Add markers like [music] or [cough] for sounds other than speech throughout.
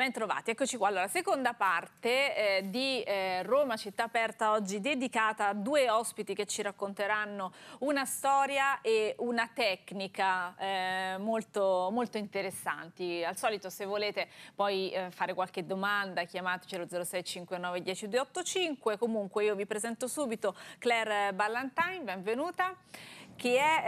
Bentrovati, eccoci qua. Allora, seconda parte eh, di eh, Roma Città Aperta oggi dedicata a due ospiti che ci racconteranno una storia e una tecnica eh, molto, molto, interessanti. Al solito se volete poi eh, fare qualche domanda chiamateci allo 0659 10285. Comunque io vi presento subito Claire Ballantine, benvenuta che è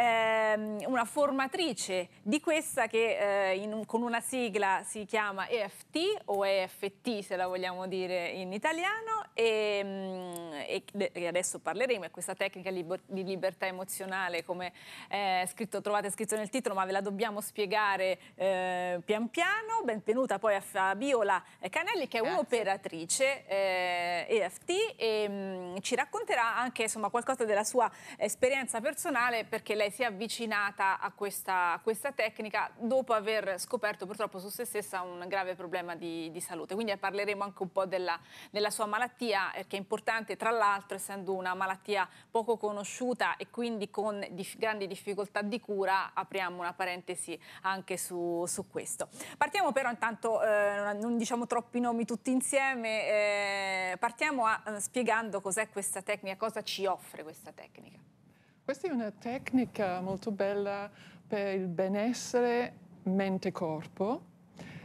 ehm, una formatrice di questa che eh, in, con una sigla si chiama EFT o EFT se la vogliamo dire in italiano e, mm, e adesso parleremo, è questa tecnica liber, di libertà emozionale come eh, scritto, trovate scritto nel titolo ma ve la dobbiamo spiegare eh, pian piano. Benvenuta poi a Fabiola Canelli che è un'operatrice EFT eh, e mh, mm, ci racconterà anche insomma, qualcosa della sua esperienza personale perché lei si è avvicinata a questa, a questa, tecnica dopo aver scoperto purtroppo su se stessa un grave problema di, di salute. Quindi parleremo anche un po' della, della sua malattia, che è importante tra l'altro essendo una malattia poco conosciuta e quindi con dif grandi difficoltà di cura, apriamo una parentesi anche su, su questo. Partiamo però intanto, eh, non diciamo troppi nomi tutti insieme, eh, partiamo a, eh, spiegando cos'è questa tecnica, cosa ci offre questa tecnica. Questa è una tecnica molto bella per il benessere mente-corpo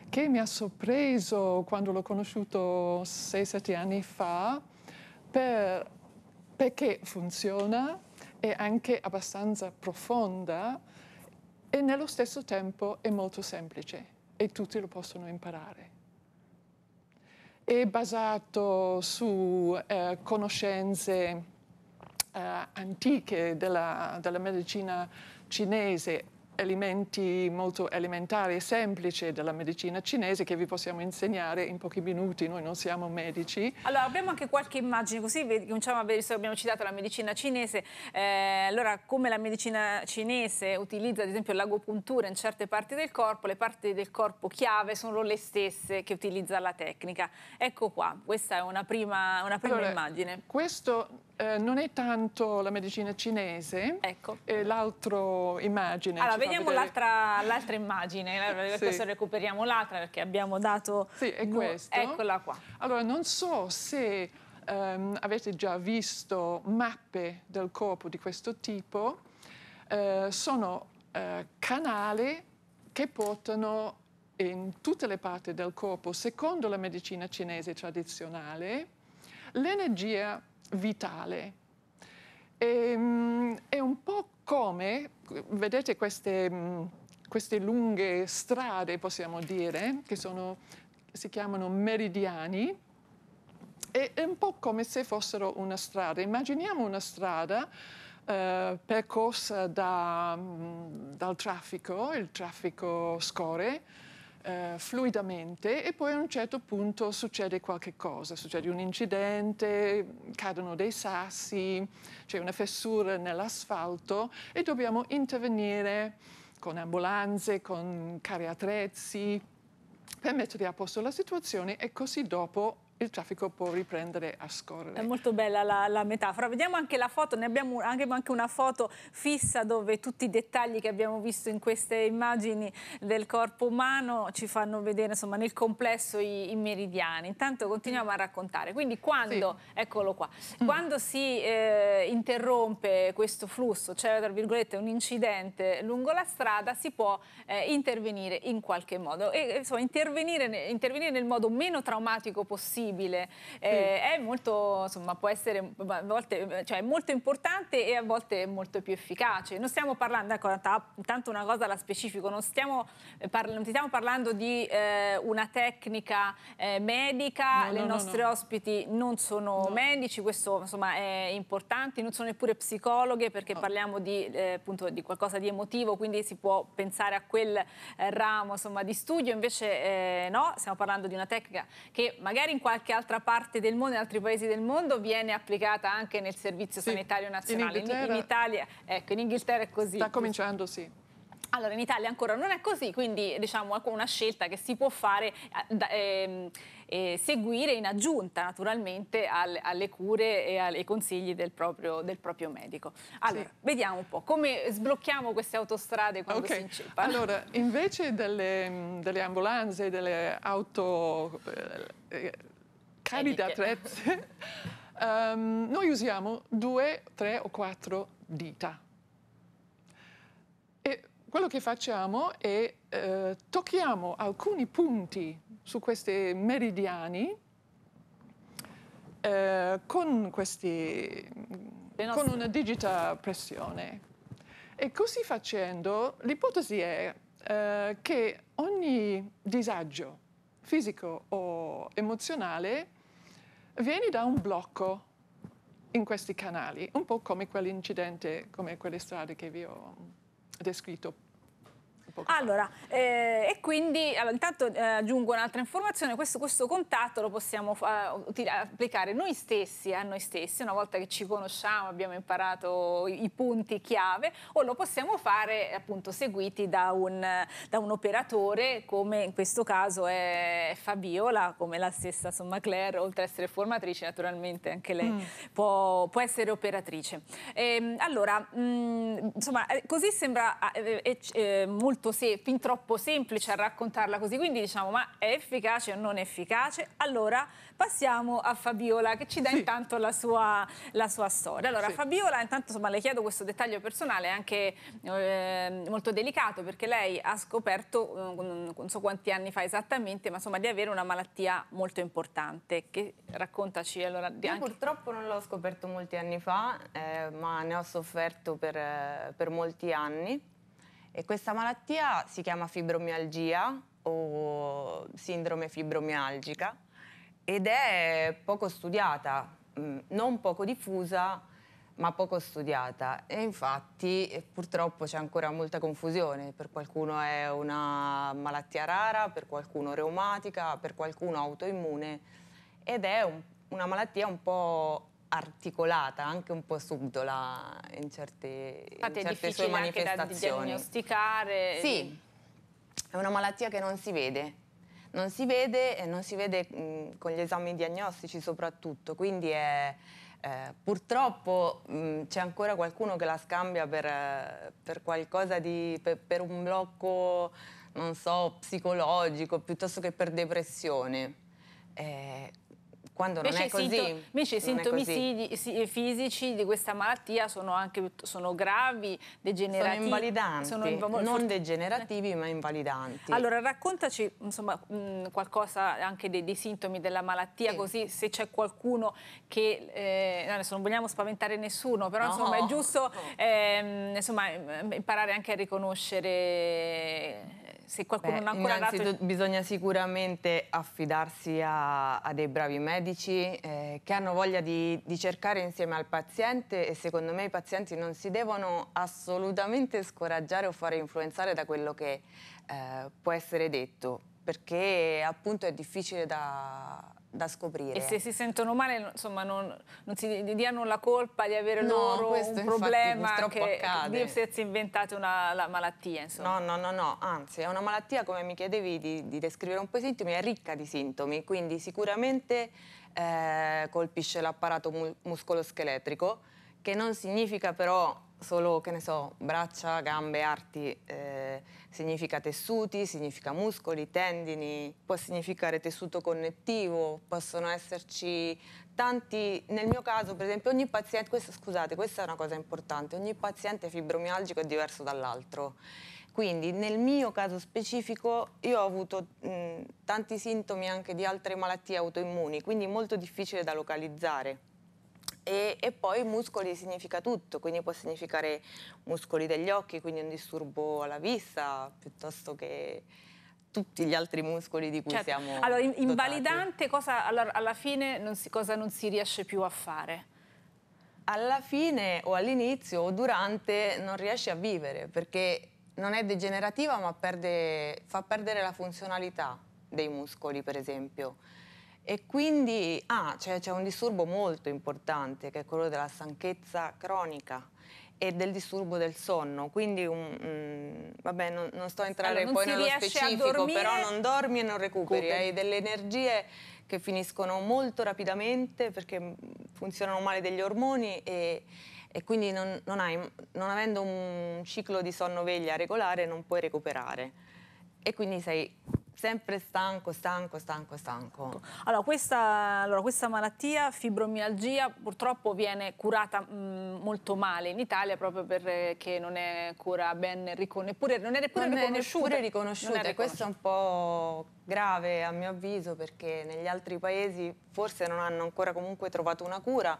che mi ha sorpreso quando l'ho conosciuto 6-7 anni fa per, perché funziona, è anche abbastanza profonda e nello stesso tempo è molto semplice e tutti lo possono imparare. È basato su eh, conoscenze eh, antiche della, della medicina cinese, elementi molto elementari e semplici della medicina cinese che vi possiamo insegnare in pochi minuti, noi non siamo medici. Allora abbiamo anche qualche immagine così, cominciamo a vedere, abbiamo citato la medicina cinese, eh, allora come la medicina cinese utilizza ad esempio l'agopuntura in certe parti del corpo, le parti del corpo chiave sono le stesse che utilizza la tecnica. Ecco qua, questa è una prima, una prima allora, immagine. Questo eh, non è tanto la medicina cinese, ecco. eh, l'altra immagine. Allora, vediamo l'altra, immagine, sì. adesso recuperiamo l'altra perché abbiamo dato... Sì, è questa. Eccola qua. Allora, non so se um, avete già visto mappe del corpo di questo tipo, uh, sono uh, canali che portano in tutte le parti del corpo, secondo la medicina cinese tradizionale, l'energia vitale. E, ehm, è un po' come, vedete queste, mm, queste lunghe strade, possiamo dire, che sono, si chiamano meridiani, e è un po' come se fossero una strada. Immaginiamo una strada eh, percorsa da, mm, dal traffico, il traffico scorre, eh, fluidamente e poi a un certo punto succede qualche cosa, succede un incidente, cadono dei sassi, c'è una fessura nell'asfalto e dobbiamo intervenire con ambulanze, con carri attrezzi per mettere a posto la situazione e così dopo il traffico può riprendere a scorrere. È molto bella la, la metafora. Vediamo anche la foto, ne abbiamo anche, anche, una foto fissa dove tutti i dettagli che abbiamo visto in queste immagini del corpo umano ci fanno vedere insomma, nel complesso i, i meridiani. Intanto continuiamo a raccontare. Quindi quando, sì. eccolo qua, mm. quando si eh, interrompe questo flusso, cioè tra virgolette un incidente lungo la strada, si può eh, intervenire in qualche modo. E, insomma, intervenire, intervenire nel modo meno traumatico possibile possibile. Eh, mm. È molto, insomma, può essere a volte, cioè, molto importante e a volte molto più efficace. Non stiamo parlando, ecco, tanto una cosa la specifico, non stiamo, eh, parla, non stiamo parlando di eh, una tecnica eh, medica, no, no, i nostri no, ospiti non sono medici, questo insomma è importante, non sono neppure psicologhe perché parliamo di, eh, appunto, di qualcosa di emotivo, quindi si può pensare a quel eh, ramo insomma, di studio, invece no, stiamo parlando di una tecnica che magari in qualche qualche altra parte del mondo, in altri paesi del mondo, viene applicata anche nel Servizio sì, Sanitario Nazionale. In, in, in Italia, ecco, in Inghilterra è così. Sta cominciando, sì. Allora, in Italia ancora non è così, quindi diciamo una scelta che si può fare, eh, eh, seguire in aggiunta naturalmente al, alle cure e ai consigli del proprio, del proprio medico. Allora, sì. vediamo un po' come sblocchiamo queste autostrade quando okay. si inceppano. Allora, invece delle, delle ambulanze, delle auto... Eh, Candidate attrezze, [laughs] um, noi usiamo due, tre o quattro dita. E quello che facciamo è eh, tocchiamo alcuni punti su questi meridiani eh, con, questi, nostre... con una digita pressione. E così facendo, l'ipotesi è eh, che ogni disagio fisico o emozionale vieni da un blocco in questi canali, un po' come quell'incidente, come quelle strade che vi ho descritto allora, eh, e quindi allora, intanto eh, aggiungo un'altra informazione, questo, questo, contatto lo possiamo eh, applicare noi stessi a noi stessi, una volta che ci conosciamo, abbiamo imparato i, i punti chiave, o lo possiamo fare appunto seguiti da un, da un operatore come in questo caso è Fabiola, come la stessa insomma Claire, oltre ad essere formatrice naturalmente anche lei mm. può, può, essere operatrice. E, ehm, allora, mh, mm, insomma, eh, così sembra eh, eh, molto molto se- fin troppo semplice a raccontarla così, quindi diciamo ma è efficace o non è efficace? Allora passiamo a Fabiola che ci dà sì. intanto la sua, la sua, storia. Allora sì. Fabiola intanto insomma le chiedo questo dettaglio personale anche eh, molto delicato perché lei ha scoperto ehm, non so quanti anni fa esattamente ma insomma di avere una malattia molto importante che raccontaci allora di anche... purtroppo non l'ho scoperto molti anni fa eh, ma ne ho sofferto per, eh, per molti anni e questa malattia si chiama fibromialgia o sindrome fibromialgica ed è poco studiata, mm, non poco diffusa, ma poco studiata. E infatti eh, purtroppo c'è ancora molta confusione. Per qualcuno è una malattia rara, per qualcuno reumatica, per qualcuno autoimmune ed è un, una malattia un po' articolata, anche un po' subdola in certe, Infatti in certe sue manifestazioni. Infatti è difficile da diagnosticare. Sì, è una malattia che non si vede. Non si vede e non si vede mh, con gli esami diagnostici soprattutto, quindi è, eh, purtroppo c'è ancora qualcuno che la scambia per, per qualcosa di, per, per un blocco, non so, psicologico, piuttosto che per depressione. Eh, quando non è così. Sinto, invece i sintomi eh, fisici di questa malattia sono, anche, sono gravi, degenerativi. Sono invalidanti, sono inv non degenerativi ma invalidanti. Allora raccontaci insomma, mh, mm, qualcosa anche dei, dei, sintomi della malattia, sì. così se c'è qualcuno che, eh, adesso non vogliamo spaventare nessuno, però no, insomma, è giusto no. eh, insomma, imparare anche a riconoscere se qualcuno Beh, non ha ancora dato... bisogna sicuramente affidarsi a, a dei bravi medici eh, che hanno voglia di, di, cercare insieme al paziente e secondo me i pazienti non si devono assolutamente scoraggiare o fare influenzare da quello che eh, può essere detto perché appunto è difficile da, da scoprire. E se si sentono male, insomma, non, non si diano la colpa di avere no, loro un problema che accade. di essersi inventate una malattia, insomma. No, no, no, no, anzi, è una malattia, come mi chiedevi di, di descrivere un po' i sintomi, è ricca di sintomi, quindi sicuramente eh, colpisce l'apparato mu muscoloscheletrico, che non significa però solo, che ne so, braccia, gambe, arti, eh, Significa tessuti, significa muscoli, tendini, può significare tessuto connettivo, possono esserci tanti, nel mio caso per esempio ogni paziente, questa, scusate questa è una cosa importante, ogni paziente fibromialgico è diverso dall'altro. Quindi nel mio caso specifico io ho avuto mh, tanti sintomi anche di altre malattie autoimmuni, quindi molto difficile da localizzare. E, e, poi muscoli significa tutto, quindi può significare muscoli degli occhi, quindi un disturbo alla vista, piuttosto che tutti gli altri muscoli di cui certo. siamo Allora, in, invalidante cosa alla, alla fine non si, cosa non si riesce più a fare? Alla fine o all'inizio o durante non riesce a vivere perché non è degenerativa ma perde, fa perdere la funzionalità dei muscoli per esempio e quindi ah, c'è cioè, un disturbo molto importante che è quello della stanchezza cronica e del disturbo del sonno, quindi un, mm, vabbè non, non, sto a entrare allora, poi nello specifico, però non dormi e non recuperi, recuperi. hai delle energie che finiscono molto rapidamente perché mm, funzionano male degli ormoni e, e quindi non, non, hai, non avendo un ciclo di sonno-veglia regolare non puoi recuperare e quindi sei sempre stanco, stanco, stanco, stanco. Allora questa, allora, questa malattia, fibromialgia, purtroppo viene curata mh, mm, molto male in Italia proprio perché eh, non è cura ben ricon eppure, non è neppure non riconosciuta. È riconosciuta. Non è riconosciuta. Questo è un po' grave a mio avviso perché negli altri paesi forse non hanno ancora comunque trovato una cura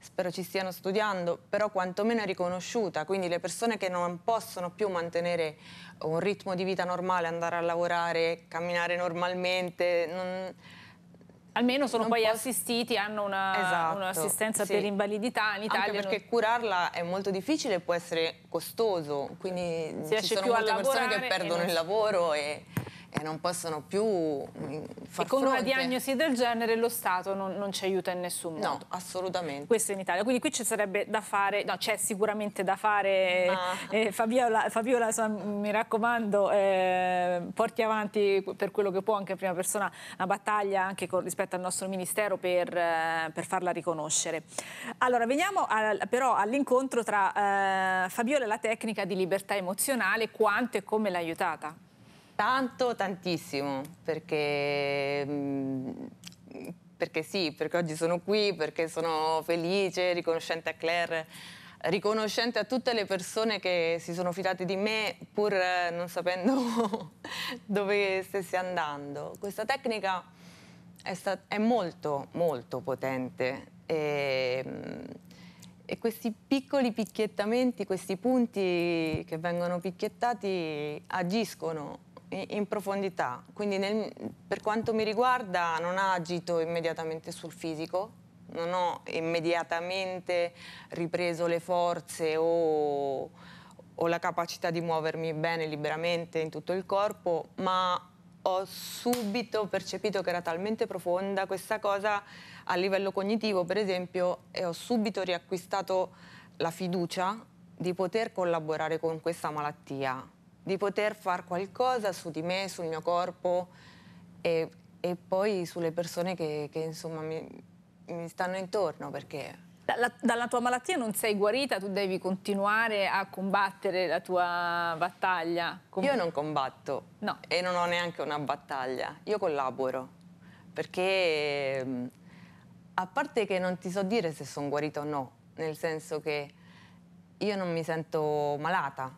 spero ci stiano studiando, però quantomeno è riconosciuta, quindi le persone che non possono più mantenere un ritmo di vita normale, andare a lavorare, camminare normalmente, non... Almeno sono non poi posso... assistiti, hanno esatto, un'assistenza esatto, un sì. per invalidità in Italia. Anche perché non... curarla è molto difficile e può essere costoso, quindi si ci sono più molte persone che perdono non... il lavoro e e non possono più mm, far e con fronte. una diagnosi del genere lo Stato non, non, ci aiuta in nessun modo. No, assolutamente. Questo in Italia, quindi qui ci sarebbe da fare, no, c'è sicuramente da fare, Ma... eh, eh Fabiola, Fabiola, mi raccomando, eh, porti avanti per quello che può anche in prima persona una battaglia anche con, rispetto al nostro Ministero per, eh, per farla riconoscere. Allora, veniamo a, però all'incontro tra eh, Fabiola e la tecnica di libertà emozionale, quanto e come l'ha aiutata. Tanto, tantissimo, perché, mm, perché sì, perché oggi sono qui, perché sono felice, riconoscente a Claire riconoscente a tutte le persone che si sono fidate di me pur eh, non sapendo [laughs] dove stessi andando. Questa tecnica è, è molto, molto potente e, ehm, e, questi piccoli picchiettamenti, questi punti che vengono picchiettati agiscono in profondità, quindi nel, per quanto mi riguarda non ha agito immediatamente sul fisico, non ho immediatamente ripreso le forze o, o, la capacità di muovermi bene liberamente in tutto il corpo, ma ho subito percepito che era talmente profonda questa cosa a livello cognitivo, per esempio, e ho subito riacquistato la fiducia di poter collaborare con questa malattia di poter fare qualcosa su di me, sul mio corpo e, e poi sulle persone che, che insomma mi, mi stanno intorno perché dalla, dalla, tua malattia non sei guarita, tu devi continuare a combattere la tua battaglia. Com Io non combatto no. e non ho neanche una battaglia. Io collaboro perché a parte che non ti so dire se sono guarita o no, nel senso che io non mi sento malata,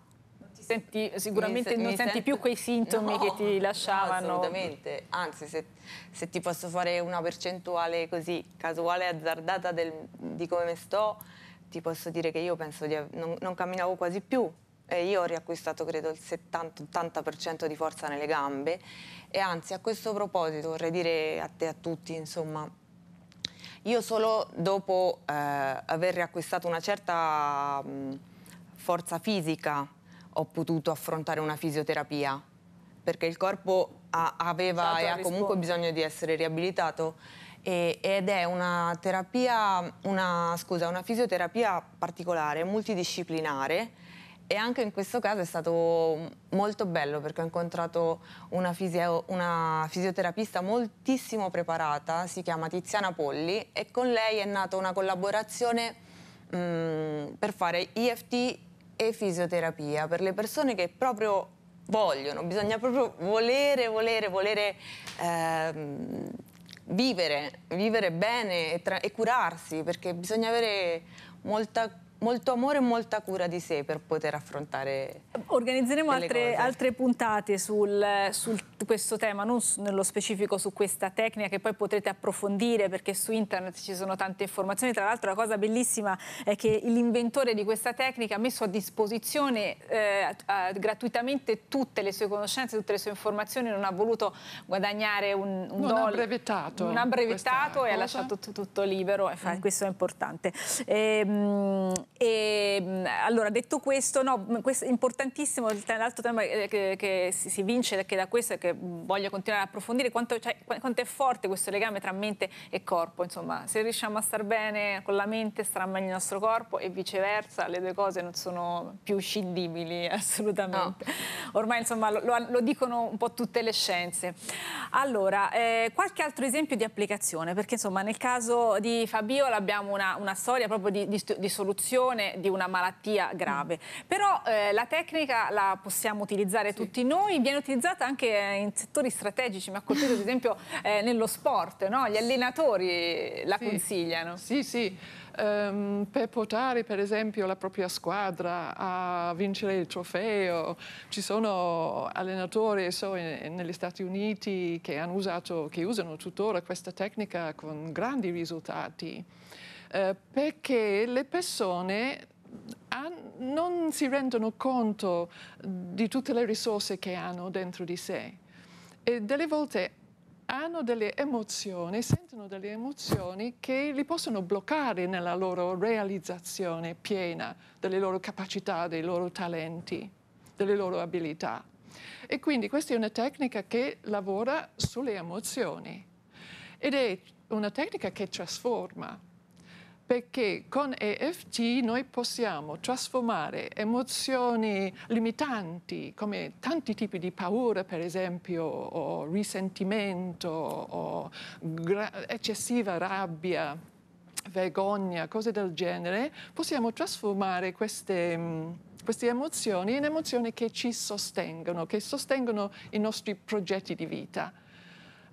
senti, sicuramente mi, non mi senti sento... più quei sintomi no, che ti lasciavano. No, assolutamente, anzi se, se, ti posso fare una percentuale così casuale e azzardata del, di come sto, ti posso dire che io penso di non, non camminavo quasi più, eh, io ho riacquistato credo il 70-80% di forza nelle gambe e anzi a questo proposito vorrei dire a te e a tutti insomma io solo dopo eh, aver riacquistato una certa mh, mm, forza fisica ho potuto affrontare una fisioterapia perché il corpo ha, aveva esatto, e ha comunque bisogno di essere riabilitato e, ed è una terapia, una, scusa, una fisioterapia particolare, multidisciplinare e anche in questo caso è stato molto bello perché ho incontrato una, fisio, una, fisioterapista moltissimo preparata, si chiama Tiziana Polli e con lei è nata una collaborazione mh, mm, per fare EFT e fisioterapia per le persone che proprio vogliono, bisogna proprio volere, volere, volere ehm, vivere, vivere bene e, e, curarsi, perché bisogna avere molta, molto amore e molta cura di sé per poter affrontare. Organizzeremo altre, altre, puntate sul, sul questo tema, non nello specifico su questa tecnica che poi potrete approfondire perché su internet ci sono tante informazioni. Tra l'altro la cosa bellissima è che l'inventore di questa tecnica ha messo a disposizione eh, gratuitamente tutte le sue conoscenze, tutte le sue informazioni, non ha voluto guadagnare un, un dollaro. Ha brevettato. Non ha brevettato e cosa. ha lasciato tutto libero, infatti, mm. questo è importante. E, ehm, e, ehm, allora, detto questo, no, questo è importantissimo, l'altro tema eh, che, che si, si vince da questo è che che voglio continuare a approfondire, quanto, cioè, quanto, è forte questo legame tra mente e corpo, insomma, se riusciamo a star bene con la mente, starà meglio il nostro corpo e viceversa, le due cose non sono più scindibili [laughs] assolutamente. No. Ormai insomma lo, lo, dicono un po' tutte le scienze. Allora, eh, qualche altro esempio di applicazione, perché insomma nel caso di Fabiola abbiamo una, una storia proprio di, di, di, soluzione di una malattia grave, mm. però eh, la tecnica la possiamo utilizzare sì. tutti noi, viene utilizzata anche eh, in settori strategici, ma ha colpito ad esempio eh, nello sport, no? gli allenatori la sì, consigliano. Sì, sì, um, per portare per esempio la propria squadra a vincere il trofeo, ci sono allenatori so, in, negli Stati Uniti che, hanno usato, che usano tuttora questa tecnica con grandi risultati. Uh, perché le persone non si rendono conto di tutte le risorse che hanno dentro di sé e delle volte hanno delle emozioni, sentono delle emozioni che li possono bloccare nella loro realizzazione piena delle loro capacità, dei loro talenti, delle loro abilità. E quindi questa è una tecnica che lavora sulle emozioni ed è una tecnica che trasforma perché con EFT noi possiamo trasformare emozioni limitanti, come tanti tipi di paura, per esempio, o risentimento, o eccessiva rabbia, vergogna, cose del genere, possiamo trasformare queste, mm, queste, emozioni in emozioni che ci sostengono, che sostengono i nostri progetti di vita.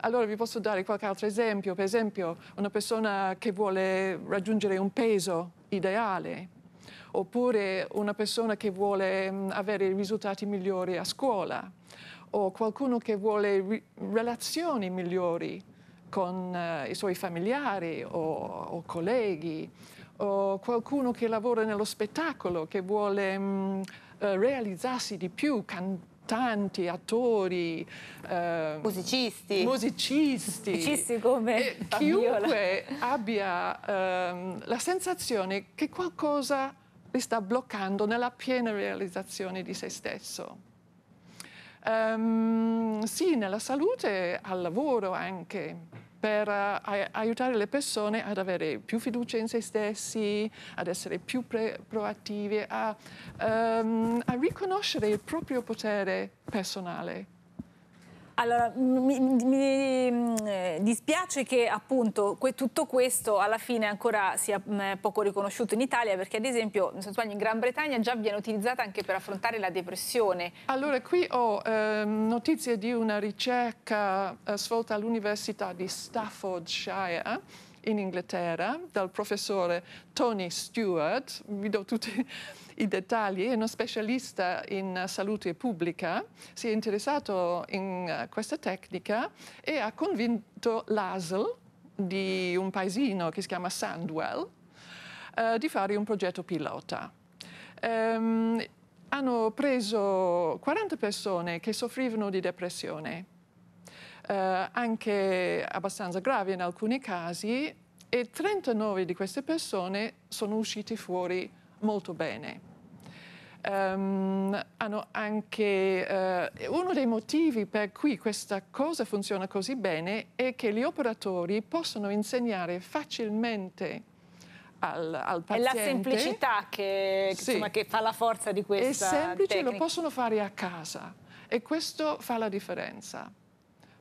Allora vi posso dare qualche altro esempio, per esempio una persona che vuole raggiungere un peso ideale, oppure una persona che vuole avere risultati migliori a scuola, o qualcuno che vuole relazioni migliori con uh, i suoi familiari o, o, colleghi, o qualcuno che lavora nello spettacolo, che vuole mh, eh, realizzarsi di più, cantare cantanti, attori, eh, musicisti, musicisti, musicisti come eh, chiunque abbia ehm, la sensazione che qualcosa li sta bloccando nella piena realizzazione di se stesso. Um, sì, nella salute, al lavoro anche per uh, aiutare le persone ad avere più fiducia in se stessi, ad essere più proattive, a, um, a riconoscere il proprio potere personale. Allora, mi, mi eh, dispiace che appunto que tutto questo alla fine ancora sia mh, mm, poco riconosciuto in Italia perché ad esempio in Gran Bretagna già viene utilizzata anche per affrontare la depressione. Allora, qui ho eh, notizie di una ricerca eh, svolta all'Università di Staffordshire in Inghilterra dal professore Tony Stewart, vi do tutti i dettagli, è uno specialista in salute pubblica, si è interessato in eh, questa tecnica e ha convinto l'ASL di un paesino che si chiama Sandwell eh, di fare un progetto pilota. Um, hanno preso 40 persone che soffrivano di depressione eh, anche abbastanza gravi in alcuni casi, e 39 di queste persone sono uscite fuori molto bene. Um, anche, uh, uno dei motivi per cui questa cosa funziona così bene è che gli operatori possono insegnare facilmente al, al paziente. È la semplicità che, sì. insomma, che, fa la forza di questa È semplice, tecnica. lo possono fare a casa e questo fa la differenza.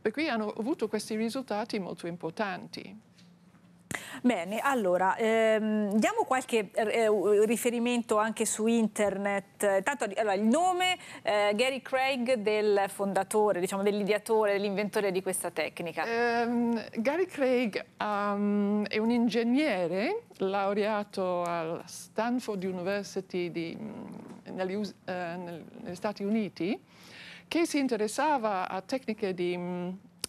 Per cui hanno avuto questi risultati molto importanti. Bene, allora ehm, diamo qualche eh, eh riferimento anche su internet. Tanto, allora, il nome eh, Gary Craig del fondatore, diciamo dell'ideatore, dell'inventore di questa tecnica. Um, Gary Craig um, è un ingegnere laureato alla Stanford University di, mm, negli, uh, negli Stati Uniti che si interessava a tecniche di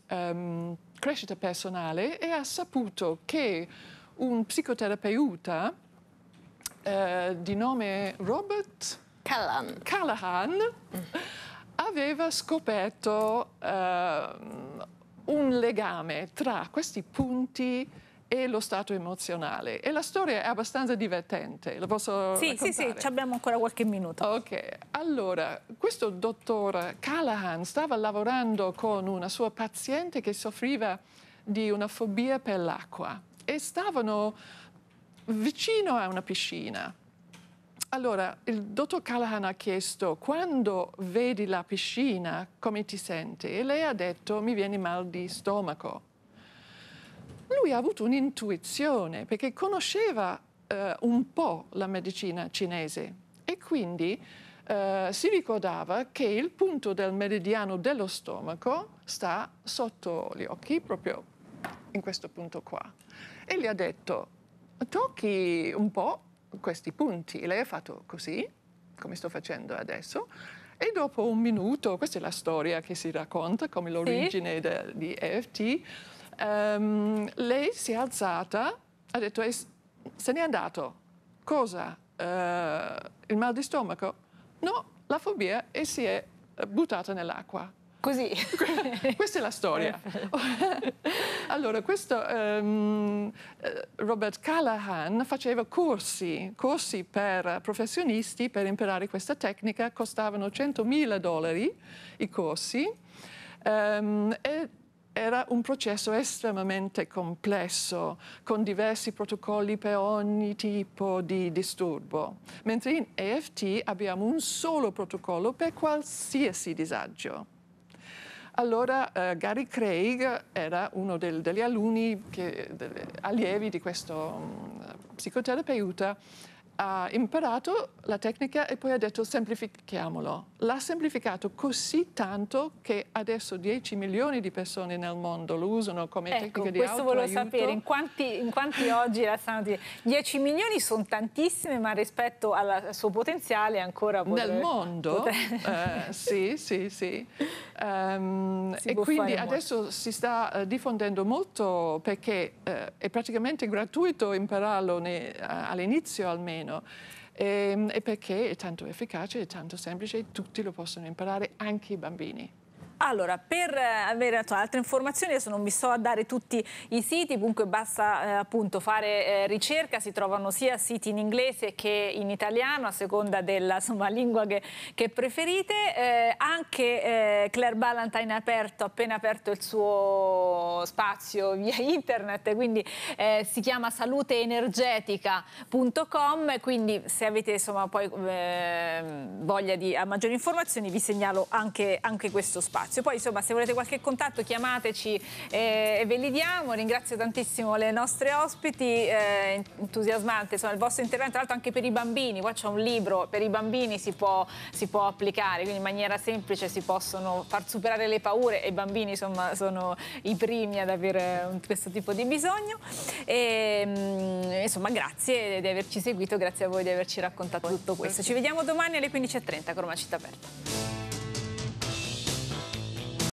um, crescita personale e ha saputo che un psicoterapeuta eh, di nome Robert Callahan, Callahan aveva scoperto eh, un legame tra questi punti e lo stato emozionale. E la storia è abbastanza divertente, lo posso Sì, raccontare? sì, sì, abbiamo ancora qualche minuto. Ok, allora, questo dottor Callahan stava lavorando con una sua paziente che soffriva di una fobia per l'acqua e stavano vicino a una piscina. Allora, il dottor Callahan ha chiesto quando vedi la piscina come ti senti e lei ha detto mi viene mal di stomaco lui ha avuto un'intuizione perché conosceva eh, un po' la medicina cinese e quindi eh, si ricordava che il punto del meridiano dello stomaco sta sotto gli occhi, proprio in questo punto qua. E gli ha detto, tocchi un po' questi punti. Lei ha fatto così, come sto facendo adesso, e dopo un minuto, questa è la storia che si racconta come l'origine sì. di EFT, Um, lei si è alzata, ha detto, se n'è andato. Cosa? Uh, il mal di stomaco? No, la fobia e si è eh, buttata nell'acqua. Così. [laughs] Questa è la storia. allora, questo um, Robert Callahan faceva corsi, corsi per professionisti per imparare questa tecnica, costavano 100.000 dollari i corsi. Um, e era un processo estremamente complesso, con diversi protocolli per ogni tipo di disturbo, mentre in EFT abbiamo un solo protocollo per qualsiasi disagio. Allora eh, Gary Craig era uno del, degli alunni, che, degli allievi di questo um, psicoterapeuta, ha imparato la tecnica e poi ha detto semplifichiamolo. L'ha semplificato così tanto che adesso 10 milioni di persone nel mondo lo usano come ecco, tecnica di questo volevo sapere, in quanti, in quanti oggi la stanno dire? 10 milioni sono tantissime, ma rispetto al suo potenziale ancora... Potrebbe, nel mondo? Potrebbe... Eh, [laughs] sì, sì, sì. Um, e quindi adesso molto. si sta eh, diffondendo molto perché eh, è praticamente gratuito impararlo all'inizio almeno meno. E, ehm, e perché è tanto efficace, è tanto semplice, tutti lo possono imparare, anche i bambini. Allora, per eh, avere altre informazioni, adesso non vi sto a dare tutti i siti, comunque basta eh, appunto fare eh, ricerca, si trovano sia siti in inglese che in italiano, a seconda della insomma, [laughs] lingua che, che preferite. Eh, anche eh, Claire Ballantyne ha aperto, appena aperto il suo spazio [laughs] via internet, quindi eh, si chiama saluteenergetica.com, quindi se avete insomma, poi ehm, voglia di maggiori informazioni vi segnalo anche, anche questo spazio spazio. Poi insomma se volete qualche contatto chiamateci e ve li diamo. Ringrazio tantissimo le nostre ospiti, eh, entusiasmante insomma, il vostro intervento, tra l'altro anche per i bambini, qua c'è un libro, per i bambini si può, si può, applicare, quindi in maniera semplice si possono far superare le paure e i bambini insomma sono i primi ad avere eh, questo tipo di bisogno. E, ehm, insomma grazie di averci seguito, grazie a voi di averci raccontato tutto questo. Ci vediamo domani alle 15.30 con una città aperta.